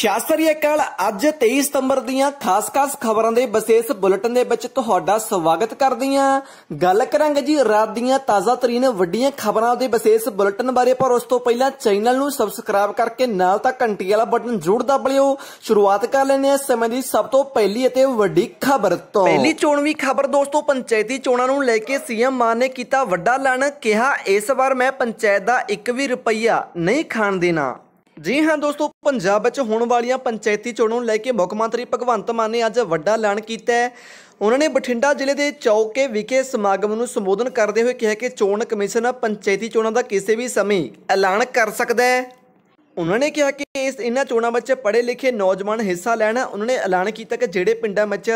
ਸ਼ਾਸਤਰੀ ਅਕਾਲ ਅੱਜ 23 ਸਤੰਬਰ ਦੀਆਂ ਖਾਸ-ਖਾਸ ਖਬਰਾਂ ਦੇ ਵਿਸ਼ੇਸ਼ ਬੁਲੇਟਿਨ ਦੇ ਵਿੱਚ ਤੁਹਾਡਾ ਸਵਾਗਤ ਕਰਦੀ ਗੱਲ ਕਰਾਂਗੇ ਜੀ ਰਾਤ ਦੀਆਂ ਤਾਜ਼ਾ-ਤਰੀਨ ਵੱਡੀਆਂ ਖਬਰਾਂ ਦੇ ਵਿਸ਼ੇਸ਼ ਬੁਲੇਟਿਨ ਬਾਰੇ ਪਰ ਉਸ ਤੋਂ ਪਹਿਲਾਂ ਚੈਨਲ ਨੂੰ ਸਬਸਕ੍ਰਾਈਬ ਕਰਕੇ ਨਾਲ ਤਾਂ ਘੰਟੀ ਵਾਲਾ ਬਟਨ ਜ਼ਰੂਰ ਦਬ ਲਿਓ ਸ਼ੁਰੂਆਤ ਕਰ ਲੈਂਦੇ ਆ ਸਮੇਂ ਦੀ ਸਭ ਤੋਂ ਪਹਿਲੀ ਅਤੇ ਵੱਡੀ ਖਬਰ ਤੋਂ ਪਹਿਲੀ ਚੋਣਵੀ ਖਬਰ ਦੋਸਤੋ ਪੰਚਾਇਤੀ ਚੋਣਾਂ ਨੂੰ ਲੈ ਕੇ ਸੀਐਮ ਮਾਨ ਨੇ ਕੀਤਾ ਵੱਡਾ ਐਲਾਨ ਕਿਹਾ ਇਸ ਵਾਰ ਮੈਂ ਪੰਚਾਇਤ ਦਾ ਇੱਕ ਵੀ ਰੁਪਈਆ ਨਹੀਂ ਖਾਣ ਦੇਣਾ ਜੀ ਹਾਂ ਦੋਸਤੋ ਪੰਜਾਬ ਵਿੱਚ ਹੋਣ ਵਾਲੀਆਂ ਪੰਚਾਇਤੀ ਚੋਣਾਂ ਨੂੰ ਲੈ ਕੇ ਮੁੱਖ ਮੰਤਰੀ ਭਗਵੰਤ ਮਾਨ ਨੇ ਅੱਜ ਵੱਡਾ ਐਲਾਨ ਕੀਤਾ ਹੈ ਉਹਨਾਂ ਨੇ ਬਠਿੰਡਾ ਜ਼ਿਲ੍ਹੇ ਦੇ ਚੌਕੇ ਵਿਖੇ ਸਮਾਗਮ ਨੂੰ ਸੰਬੋਧਨ ਕਰਦੇ ਹੋਏ ਕਿਹਾ ਕਿ ਚੋਣ ਕਮਿਸ਼ਨ ਪੰਚਾਇਤੀ ਚੋਣਾਂ ਦਾ ਕਿਸੇ ਵੀ ਸਮੇਂ ਐਲਾਨ ਕਰ ਸਕਦਾ ਹੈ ਉਹਨਾਂ ਨੇ ਕਿਹਾ ਕਿ ਇਸ ਇਹਨਾਂ ਚੋਣਾਂ ਵਿੱਚ ਪੜ੍ਹੇ ਲਿਖੇ ਨੌਜਵਾਨ ਹਿੱਸਾ ਲੈਣਾ ਉਹਨਾਂ ਨੇ ਐਲਾਨ ਕੀਤਾ ਕਿ ਜਿਹੜੇ ਪਿੰਡਾਂ ਵਿੱਚ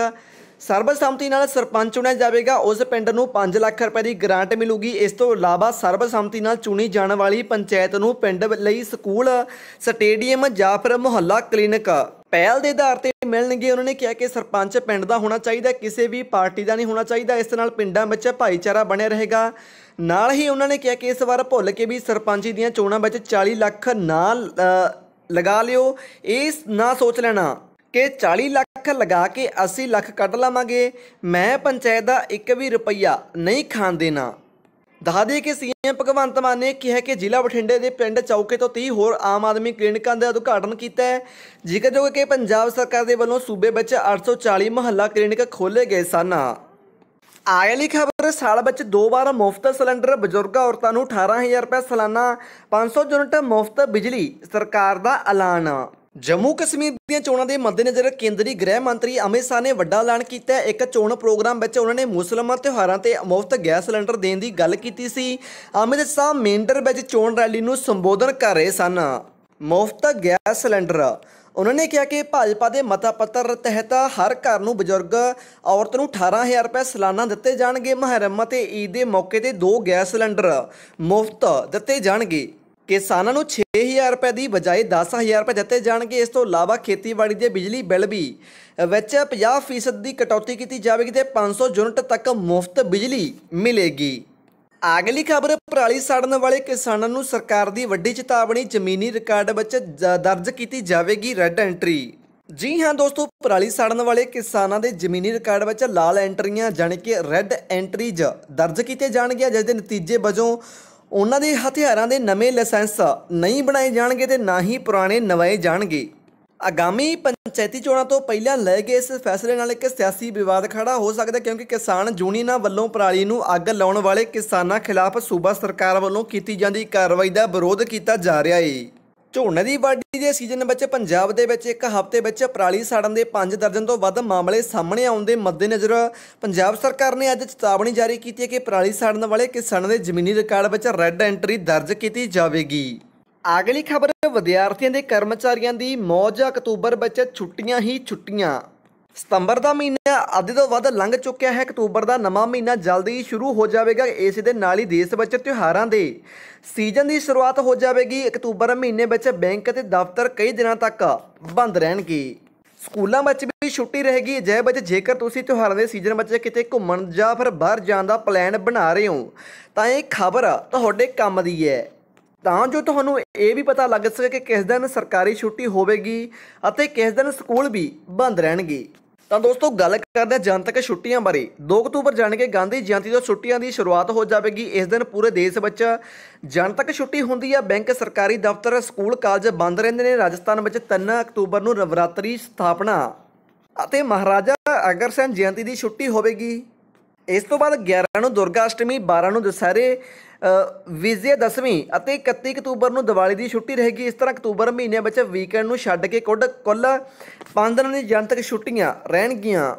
ਸਰਬਸੰਮਤੀ ਨਾਲ ਸਰਪੰਚ ਚੁਣਿਆ ਜਾਵੇਗਾ ਉਸ ਪਿੰਡ ਨੂੰ 5 ਲੱਖ ਰੁਪਏ ਦੀ ਗ੍ਰਾਂਟ ਮਿਲੂਗੀ ਇਸ ਤੋਂ ਇਲਾਵਾ ਸਰਬਸੰਮਤੀ ਨਾਲ ਚੁਣੀ ਜਾਣ ਵਾਲੀ ਪੰਚਾਇਤ ਨੂੰ ਪਿੰਡ ਲਈ ਸਕੂਲ ਸਟੇਡੀਅਮ ਜਾਂ ਫਿਰ ਮੁਹੱਲਾ ਕਲੀਨਿਕ ਪਹਿਲ ਦੇ ਆਧਾਰ ਤੇ ਮਿਲਣਗੇ ਉਹਨਾਂ ਨੇ ਕਿਹਾ ਕਿ ਸਰਪੰਚ ਪਿੰਡ ਦਾ ਹੋਣਾ ਚਾਹੀਦਾ ਕਿਸੇ ਵੀ ਪਾਰਟੀ ਦਾ ਨਹੀਂ ਹੋਣਾ ਚਾਹੀਦਾ ਇਸ ਨਾਲ ਪਿੰਡਾਂ ਵਿੱਚ ਭਾਈਚਾਰਾ ਬਣਿਆ ਰਹੇਗਾ ਨਾਲ ਹੀ ਉਹਨਾਂ ਨੇ ਕਿਹਾ ਕਿ ਇਸ ਵਾਰ ਭੁੱਲ ਕੇ ਵੀ ਸਰਪੰਚੀ ਦੀਆਂ ਚੋਣਾਂ ਵਿੱਚ 40 ਲੱਖ ਨਾਲ ਲਗਾ ਲਿਓ ਇਹ ਨਾ ਸੋਚ ਲੈਣਾ ਕਿ 40 ਲੱਖ ਲਗਾ ਕੇ 80 ਲੱਖ ਕੱਢ ਲਾਵਾਂਗੇ ਮੈਂ ਪੰਚਾਇਤ ਦਾ ਇੱਕ ਵੀ ਰੁਪਈਆ ਨਹੀਂ ਖਾਣ ਦੇਣਾ ਦੱਸ ਦੇ ਕਿ ਸੀਐਮ ਭਗਵੰਤ ਮਾਨ ਨੇ ਕਿਹਾ ਕਿ ਜ਼ਿਲ੍ਹਾ ਬਠਿੰਡੇ ਦੇ ਪਿੰਡ ਚੌਕੇ ਤੋਂ 30 ਹੋਰ ਆਮ ਆਦਮੀ ਕਲੀਨਿਕਾਂ ਦਾ ਉਦਘਾਟਨ ਕੀਤਾ ਹੈ ਜੋ ਕਿ ਪੰਜਾਬ ਸਰਕਾਰ ਦੇ ਵੱਲੋਂ ਸੂਬੇ ਵਿੱਚ 840 ਮਹੱਲਾ ਕਲੀਨਿਕ ਖੋਲੇ ਗਏ ਸਨ ਆਇਲੀ ਖਬਰ ਸਾਲ ਵਿੱਚ ਦੋ ਵਾਰ ਮੁਫਤ ਸਿਲੰਡਰ ਬਜ਼ੁਰਗਾਂ ਔਰਤਾਂ ਨੂੰ 18000 ਰੁਪਏ ਸਾਲਾਨਾ 500 ਯੂਨਿਟ ਮੁਫਤ ਬਿਜਲੀ ਸਰਕਾਰ ਦਾ ਐਲਾਨ ਜੰਮੂ ਕਸ਼ਮੀਰ ਦੀਆਂ ਚੋਣਾਂ ਦੇ ਮੱਦੇਨਜ਼ਰ ਕੇਂਦਰੀ ਗ੍ਰਹਿ ਮੰਤਰੀ ਅਮਿਤ ਸ਼ਾਹ ਨੇ ਵੱਡਾ ਐਲਾਨ ਕੀਤਾ ਇੱਕ ਚੋਣ ਪ੍ਰੋਗਰਾਮ ਵਿੱਚ ਉਹਨਾਂ ਨੇ ਮੁਸਲਮਾਨ ਤਿਉਹਾਰਾਂ ਤੇ ਮੁਫਤ ਗੈਸ ਸਿਲੰਡਰ ਦੇਣ ਦੀ ਗੱਲ ਕੀਤੀ ਸੀ ਅਮਿਤ ਸ਼ਾਹ ਮੇਂਡਰ ਵਿੱਚ ਚੋਣ ਰੈਲੀ ਨੂੰ ਸੰਬੋਧਨ ਕਰ ਰਹੇ ਸਨ ਮੁਫਤ ਗੈਸ ਸਿਲੰਡਰ ਉਹਨਾਂ ਨੇ ਕਿਹਾ ਕਿ ਭਾਜਪਾ ਦੇ ਮਤਾ ਪੱਤਰ ਤਹਿਤ ਹਰ ਘਰ ਨੂੰ ਬਜ਼ੁਰਗ ਔਰਤ ਨੂੰ 18000 ਰੁਪਏ ਸਾਲਾਨਾ ਦਿੱਤੇ ਜਾਣਗੇ ਮਹਰਮ ਅਤੇ ਈਦ ਦੇ ਮੌਕੇ ਤੇ ਦੋ ਗੈਸ ਸਿਲੰਡਰ ਮੁਫਤ ਦਿੱਤੇ ਜਾਣਗੇ ਕਿਸਾਨਾਂ ਨੂੰ 6000 ਰੁਪਏ ਦੀ ਬਜਾਏ 10000 ਰੁਪਏ ਦਿੱਤੇ ਜਾਣਗੇ ਇਸ ਤੋਂ ਇਲਾਵਾ ਖੇਤੀਬਾੜੀ ਦੇ ਬਿਜਲੀ ਬਿੱਲ ਵੀ ਵਿੱਚ 50% ਦੀ ਕਟੌਤੀ ਕੀਤੀ ਜਾਵੇਗੀ ਤੇ 500 ਯੂਨਿਟ ਤੱਕ ਮੁਫਤ ਬਿਜਲੀ ਮਿਲੇਗੀ ਅਗਲੀ ਖਬਰ ਪਰਾਲੀ ਸਾੜਨ ਵਾਲੇ ਕਿਸਾਨਾਂ ਨੂੰ ਸਰਕਾਰ ਦੀ ਵੱਡੀ ਚੇਤਾਵਨੀ ਜ਼ਮੀਨੀ ਰਿਕਾਰਡ ਵਿੱਚ ਦਰਜ ਕੀਤੀ ਜਾਵੇਗੀ ਰੈੱਡ ਐਂਟਰੀ ਜੀ ਹਾਂ ਦੋਸਤੋ ਪਰਾਲੀ ਸਾੜਨ ਵਾਲੇ ਕਿਸਾਨਾਂ ਦੇ ਜ਼ਮੀਨੀ ਰਿਕਾਰਡ ਵਿੱਚ ਲਾਲ ਐਂਟਰੀਆਂ ਜਾਨਕਿ ਰੈੱਡ ਐਂਟਰੀਜ਼ ਦਰਜ ਕੀਤੇ ਜਾਣਗੇ ਜਿਸ ਦੇ ਨਤੀਜੇ ਵਜੋਂ ਉਹਨਾਂ ਦੇ ਹਥਿਆਰਾਂ ਦੇ ਨਵੇਂ ਲਾਇਸੈਂਸ ਨਹੀਂ ਬਣਾਏ ਜਾਣਗੇ ਤੇ ਨਾ ਹੀ ਪੁਰਾਣੇ ਨਵਾਏ ਜਾਣਗੇ ਆਗਾਮੀ ਪੰਚਾਇਤੀ ਚੋਣਾਂ ਤੋਂ ਪਹਿਲਾਂ ਲਏ ਗਏ ਇਸ ਫੈਸਲੇ ਨਾਲ ਇੱਕ ਸਿਆਸੀ ਵਿਵਾਦ ਖੜਾ ਹੋ ਸਕਦਾ ਕਿਉਂਕਿ ਕਿਸਾਨ ਜੂਨੀਨਾ ਵੱਲੋਂ ਪਰਾਲੀ ਨੂੰ ਅੱਗ ਲਾਉਣ ਵਾਲੇ ਕਿਸਾਨਾਂ ਖਿਲਾਫ ਸੂਬਾ ਸਰਕਾਰ ਵੱਲੋਂ ਕੀਤੀ ਜਾਂਦੀ ਕਾਰਵਾਈ ਦਾ ਵਿਰੋਧ ਕੀਤਾ ਜਾ ਰਿਹਾ ਹੈ ਝੋਨੇ ਦੀ ਵਾਢੀ ਦੇ ਸੀਜ਼ਨ ਵਿੱਚ ਪੰਜਾਬ ਦੇ ਵਿੱਚ ਇੱਕ ਹਫ਼ਤੇ ਵਿੱਚ ਪਰਾਲੀ ਸਾੜਨ ਦੇ 5 ਦਰਜਨ ਤੋਂ ਵੱਧ ਮਾਮਲੇ ਸਾਹਮਣੇ ਆਉਣ ਦੇ ਮੱਦੇਨਜ਼ਰ ਪੰਜਾਬ ਸਰਕਾਰ ਨੇ ਅੱਜ ਚੇਤਾਵਨੀ ਜਾਰੀ ਕੀਤੀ ਹੈ ਕਿ ਪਰਾਲੀ ਸਾੜਨ ਵਾਲੇ ਕਿਸਾਨਾਂ ਦੇ ਜ਼ਮੀਨੀ ਰਿਕਾਰਡ ਵਿੱਚ ਰੈੱਡ ਐਂਟਰੀ ਦਰਜ ਕੀਤੀ ਜਾਵੇਗੀ ਅਗਲੀ ਖਬਰ ਵਿਦਿਆਰਥੀਆਂ ਦੇ ਕਰਮਚਾਰੀਆਂ ਦੀ ਮੌਜ ਅਕਤੂਬਰ ਵਿੱਚ ਛੁੱਟੀਆਂ ਹੀ ਛੁੱਟੀਆਂ ਸਤੰਬਰ ਦਾ ਮਹੀਨਾ ਅੱਧੇ ਤੋਂ ਵੱਧ ਲੰਘ ਚੁੱਕਿਆ ਹੈ ਅਕਤੂਬਰ ਦਾ ਨਵਾਂ ਮਹੀਨਾ ਜਲਦੀ ਹੀ ਸ਼ੁਰੂ ਹੋ ਜਾਵੇਗਾ ਇਸ ਦੇ ਨਾਲ ਹੀ ਦੇਸ਼ ਵਿੱਚ ਤਿਉਹਾਰਾਂ ਦੇ ਸੀਜ਼ਨ ਦੀ ਸ਼ੁਰੂਆਤ ਹੋ ਜਾਵੇਗੀ ਅਕਤੂਬਰ ਮਹੀਨੇ ਵਿੱਚ ਬੈਂਕ ਅਤੇ ਦਫ਼ਤਰ ਕਈ ਦਿਨਾਂ ਤੱਕ ਬੰਦ ਰਹਿਣਗੇ ਸਕੂਲਾਂ ਵਿੱਚ ਵੀ ਛੁੱਟੀ ਰਹੇਗੀ ਜੇ ਵਿੱਚ ਜੇਕਰ ਤੁਸੀਂ ਤਿਉਹਾਰਾਂ ਦੇ ਸੀਜ਼ਨ ਵਿੱਚ ਕਿਤੇ ਘੁੰਮਣ ਜਾਂ ਫਿਰ ਬਾਹਰ ਜਾਣ ਦਾ ਪਲਾਨ ਬਣਾ ਰਹੇ ਹੋ ਤਾਂ ਇਹ ਖਬਰ ਤੁਹਾਡੇ ਕੰਮ ਦੀ ਹੈ ਤਾਂ ਜੋ ਤੁਹਾਨੂੰ ਇਹ ਵੀ ਪਤਾ ਲੱਗ ਸਕੇ ਕਿ ਕਿਸ ਦਿਨ ਸਰਕਾਰੀ ਛੁੱਟੀ ਹੋਵੇਗੀ ਅਤੇ ਕਿਸ ਦਿਨ ਸਕੂਲ ਵੀ ਬੰਦ ਰਹਿਣਗੇ ਤਾਂ ਦੋਸਤੋ ਗੱਲ ਕਰਦੇ ਹਾਂ ਜਨਤਕ ਛੁੱਟੀਆਂ ਬਾਰੇ 2 ਅਕਤੂਬਰ ਜਾਣ ਕੇ ਗਾਂਧੀ ਜਯੰਤੀ ਤੋਂ ਛੁੱਟੀਆਂ ਦੀ ਸ਼ੁਰੂਆਤ ਹੋ ਜਾਵੇਗੀ ਇਸ ਦਿਨ ਪੂਰੇ ਦੇਸ਼ ਵਿੱਚ ਜਨਤਕ ਛੁੱਟੀ ਹੁੰਦੀ ਹੈ ਬੈਂਕ ਸਰਕਾਰੀ ਦਫ਼ਤਰ ਸਕੂਲ ਕਾਲਜ ਬੰਦ ਰਹਿੰਦੇ ਨੇ ਰਾਜਸਥਾਨ ਵਿੱਚ 3 ਅਕਤੂਬਰ ਨੂੰ ਨਵਰਾਤਰੀ ਸਥਾਪਨਾ ਅਤੇ ਮਹਾਰਾਜਾ ਅਗਰਸੈਨ ਜਯੰਤੀ ਦੀ ਛੁੱਟੀ ਹੋਵੇਗੀ ਇਸ ਤੋਂ ਬਾਅਦ 11 ਨੂੰ ਦੁਰਗਾ ਅਸ਼ਟਮੀ 12 ਨੂੰ ਦੁਸਹਿਰੇ ਵਿਜੇ ਦਸਵੀਂ ਅਤੇ 31 ਅਕਤੂਬਰ ਨੂੰ ਦੀਵਾਲੀ ਦੀ ਛੁੱਟੀ ਰਹੇਗੀ ਇਸ ਤਰ੍ਹਾਂ ਅਕਤੂਬਰ ਮਹੀਨੇ ਵਿੱਚ ਵੀਕਐਂਡ ਨੂੰ ਛੱਡ ਕੇ ਕੁੱਲ ਕੁੱਲ 5 ਦਿਨਾਂ ਦੀ ਜਨਤਕ ਛੁੱਟੀਆਂ ਰਹਿਣਗੀਆਂ